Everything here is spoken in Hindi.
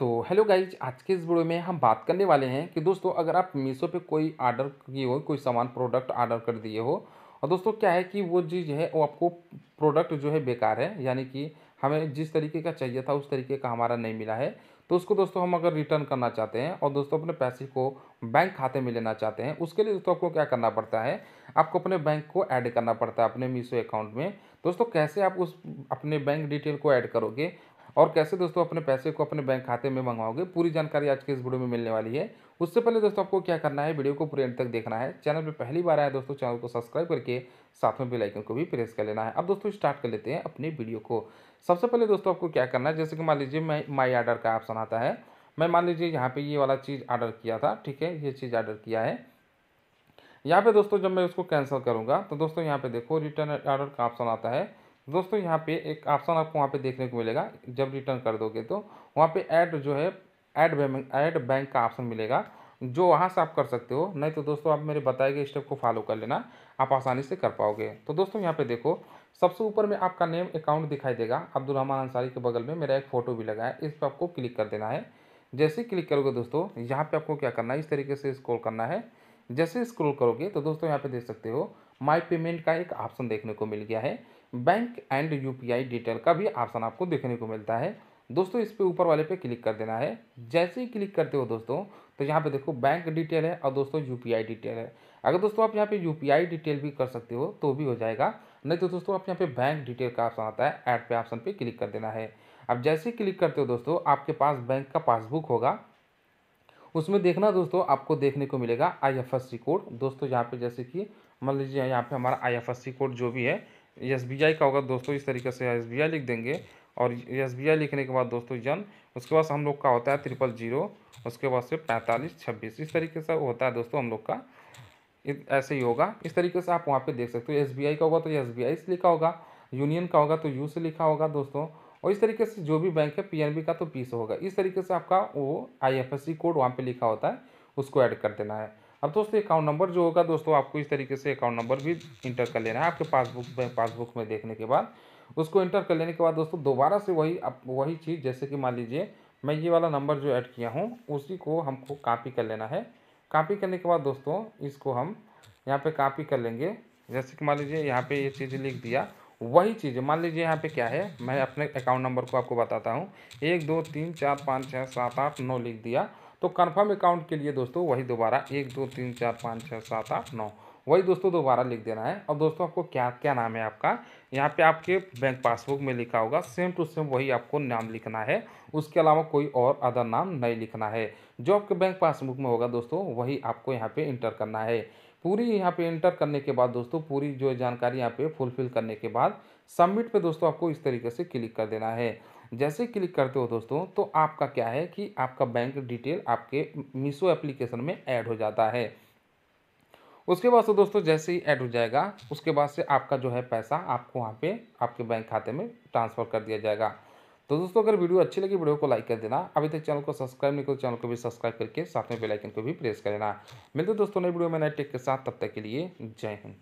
तो हेलो गाइज आज के इस वीडियो में हम बात करने वाले हैं कि दोस्तों अगर आप मीशो पे कोई आर्डर किए हो कोई सामान प्रोडक्ट आर्डर कर दिए हो और दोस्तों क्या है कि वो चीज़ है वो आपको प्रोडक्ट जो है बेकार है यानी कि हमें जिस तरीके का चाहिए था उस तरीके का हमारा नहीं मिला है तो उसको दोस्तों हम अगर रिटर्न करना चाहते हैं और दोस्तों अपने पैसे को बैंक खाते में लेना चाहते हैं उसके लिए दोस्तों आपको क्या करना पड़ता है आपको अपने बैंक को ऐड करना पड़ता है अपने मीशो अकाउंट में दोस्तों कैसे आप उस अपने बैंक डिटेल को ऐड करोगे और कैसे दोस्तों अपने पैसे को अपने बैंक खाते में मंगवाओगे पूरी जानकारी आज के इस वीडियो में मिलने वाली है उससे पहले दोस्तों आपको क्या करना है वीडियो को पूरे एंड तक देखना है चैनल पर पहली बार आया दोस्तों चैनल को सब्सक्राइब करके साथ में बेलाइकन को भी प्रेस कर लेना है अब दोस्तों स्टार्ट कर लेते हैं अपने वीडियो को सबसे पहले दोस्तों आपको क्या करना है जैसे कि मान लीजिए मैं माई आर्डर का ऑप्शन आता है मैं मान लीजिए यहाँ पे ये वाला चीज़ आर्डर किया था ठीक है ये चीज़ आर्डर किया है यहाँ पे दोस्तों जब मैं उसको कैंसिल करूँगा तो दोस्तों यहाँ पे देखो रिटर्न ऑर्डर का ऑप्शन आता है दोस्तों यहाँ पे एक ऑप्शन आपको वहाँ पे देखने को मिलेगा जब रिटर्न कर दोगे तो वहाँ पे ऐड जो है ऐड ऐड बैंक का ऑप्शन मिलेगा जो वहाँ से आप कर सकते हो नहीं तो दोस्तों आप मेरे बताए गए स्टेप को फॉलो कर लेना आप आसानी से कर पाओगे तो दोस्तों यहाँ पे देखो सबसे ऊपर में आपका नेम अकाउंट दिखाई देगा अब्दुल रहमान अंसारी के बगल में मेरा एक फ़ोटो भी लगा है इस पर आपको क्लिक कर देना है जैसे क्लिक करोगे दोस्तों यहाँ पर आपको क्या करना है इस तरीके से स्क्रोल करना है जैसे स्क्रोल करोगे तो दोस्तों यहाँ पे देख सकते हो माई पेमेंट का एक ऑप्शन देखने को मिल गया है बैंक एंड यूपीआई डिटेल का भी ऑप्शन आपको देखने को मिलता है दोस्तों इस पर ऊपर वाले पे क्लिक कर देना है जैसे ही क्लिक करते हो दोस्तों तो यहाँ पे देखो बैंक डिटेल है और दोस्तों यूपीआई डिटेल है अगर दोस्तों आप यहाँ पे यूपीआई डिटेल भी कर सकते हो तो भी हो जाएगा नहीं तो दोस्तों आप यहाँ पे बैंक डिटेल का ऑप्शन आता है ऐड पे ऑप्शन पे क्लिक कर देना है अब जैसे क्लिक करते हो दोस्तों आपके पास बैंक का पासबुक होगा उसमें देखना दोस्तों आपको देखने को मिलेगा आई कोड दोस्तों यहाँ पर जैसे कि मान लीजिए यहाँ पर हमारा आई कोड जो भी है एस बी आई का होगा दोस्तों इस तरीके से एस बी आई लिख देंगे और एस बी आई लिखने के बाद दोस्तों जन उसके बाद हम लोग का होता है ट्रिपल जीरो उसके बाद से पैंतालीस छब्बीस इस तरीके से होता है दोस्तों हम लोग का ऐसे ही होगा इस तरीके से आप वहाँ पे देख सकते हो एस बी आई का होगा तो एस बी आई से लिखा होगा यूनियन का होगा तो यू से लिखा होगा दोस्तों और इस तरीके से जो भी बैंक है बी का तो पी से होगा इस तरीके से आपका वो सी कोड वहाँ पर लिखा होता है उसको ऐड कर देना है अब दोस्तों अकाउंट नंबर जो होगा दोस्तों आपको इस तरीके से अकाउंट नंबर भी इंटर कर लेना है आपके पासबुक में पासबुक में देखने के बाद उसको इंटर कर लेने के बाद दोस्तों दोबारा से वही आप वही चीज़ जैसे कि मान लीजिए मैं ये वाला नंबर जो ऐड किया हूँ उसी को हमको कापी कर लेना है कापी करने के बाद दोस्तों इसको हम यहाँ पर कापी कर लेंगे जैसे कि मान लीजिए यहाँ पर ये यह चीज़ लिख दिया वही चीज़ मान लीजिए यहाँ पे क्या है मैं अपने अकाउंट नंबर को आपको बताता हूँ एक दो तीन चार पाँच छः सात आठ नौ लिख दिया तो कन्फर्म अकाउंट के लिए दोस्तों वही दोबारा एक दो तीन चार पाँच छः सात आठ नौ वही दोस्तों दोबारा लिख देना है और दोस्तों आपको क्या क्या नाम है आपका यहाँ पे आपके बैंक पासबुक में लिखा होगा सेम टू सेम वही आपको नाम लिखना है उसके अलावा कोई और अदर नाम नहीं लिखना है जो आपके बैंक पासबुक में होगा दोस्तों वही आपको यहाँ पे इंटर करना है पूरी यहाँ पे इंटर करने के बाद दोस्तों पूरी जो जानकारी यहाँ पे फुलफिल करने के बाद सबमिट पर दोस्तों आपको इस तरीके से क्लिक कर देना है जैसे क्लिक करते हो दोस्तों तो आपका क्या है कि आपका बैंक डिटेल आपके मीशो एप्लीकेशन में ऐड हो जाता है उसके बाद से दोस्तों जैसे ही ऐड हो जाएगा उसके बाद से आपका जो है पैसा आपको वहाँ पे आपके बैंक खाते में ट्रांसफ़र कर दिया जाएगा तो दोस्तों अगर वीडियो अच्छी लगी वीडियो को लाइक कर देना अभी तक चैनल को सब्सक्राइब नहीं करो तो चैनल को भी सब्सक्राइब करके साथ में बेलाइकन को भी प्रेस कर देना मिलते दोस्तों नई वीडियो में नए टेक के साथ तब तक के लिए जय हिंद